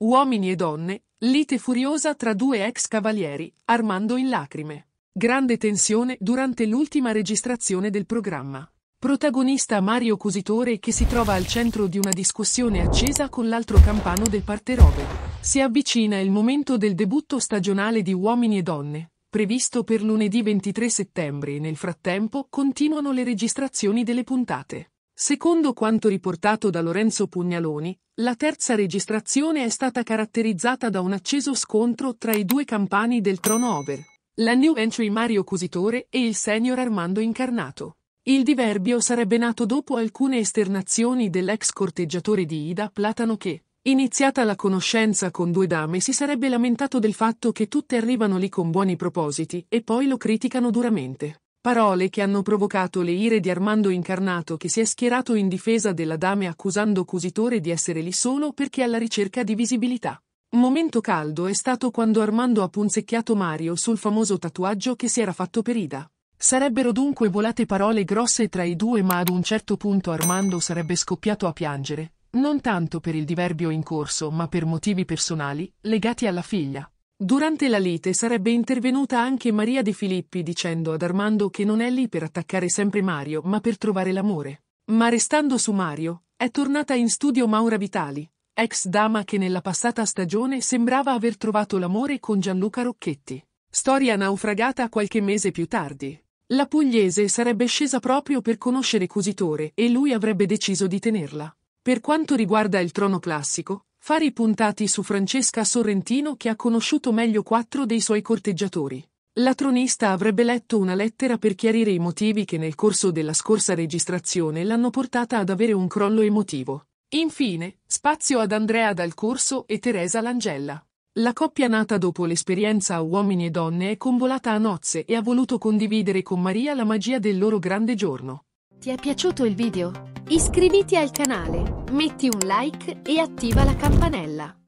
Uomini e donne, lite furiosa tra due ex cavalieri, Armando in lacrime. Grande tensione durante l'ultima registrazione del programma. Protagonista Mario Cusitore che si trova al centro di una discussione accesa con l'altro campano del Parterove. Si avvicina il momento del debutto stagionale di Uomini e Donne, previsto per lunedì 23 settembre e nel frattempo continuano le registrazioni delle puntate. Secondo quanto riportato da Lorenzo Pugnaloni, la terza registrazione è stata caratterizzata da un acceso scontro tra i due campani del trono over, la new entry Mario Cusitore e il senior Armando Incarnato. Il diverbio sarebbe nato dopo alcune esternazioni dell'ex corteggiatore di Ida Platano che, iniziata la conoscenza con due dame, si sarebbe lamentato del fatto che tutte arrivano lì con buoni propositi e poi lo criticano duramente. Parole che hanno provocato le ire di Armando Incarnato che si è schierato in difesa della dame accusando Cusitore di essere lì solo perché alla ricerca di visibilità. momento caldo è stato quando Armando ha punzecchiato Mario sul famoso tatuaggio che si era fatto per Ida. Sarebbero dunque volate parole grosse tra i due ma ad un certo punto Armando sarebbe scoppiato a piangere, non tanto per il diverbio in corso ma per motivi personali, legati alla figlia. Durante la lite sarebbe intervenuta anche Maria De Filippi dicendo ad Armando che non è lì per attaccare sempre Mario ma per trovare l'amore. Ma restando su Mario, è tornata in studio Maura Vitali, ex dama che nella passata stagione sembrava aver trovato l'amore con Gianluca Rocchetti. Storia naufragata qualche mese più tardi. La pugliese sarebbe scesa proprio per conoscere Cusitore e lui avrebbe deciso di tenerla. Per quanto riguarda il trono classico, Fari puntati su Francesca Sorrentino che ha conosciuto meglio quattro dei suoi corteggiatori. La tronista avrebbe letto una lettera per chiarire i motivi che nel corso della scorsa registrazione l'hanno portata ad avere un crollo emotivo. Infine, spazio ad Andrea Dal Corso e Teresa Langella. La coppia nata dopo l'esperienza a Uomini e Donne è convolata a nozze e ha voluto condividere con Maria la magia del loro grande giorno. Ti è piaciuto il video? Iscriviti al canale metti un like e attiva la campanella.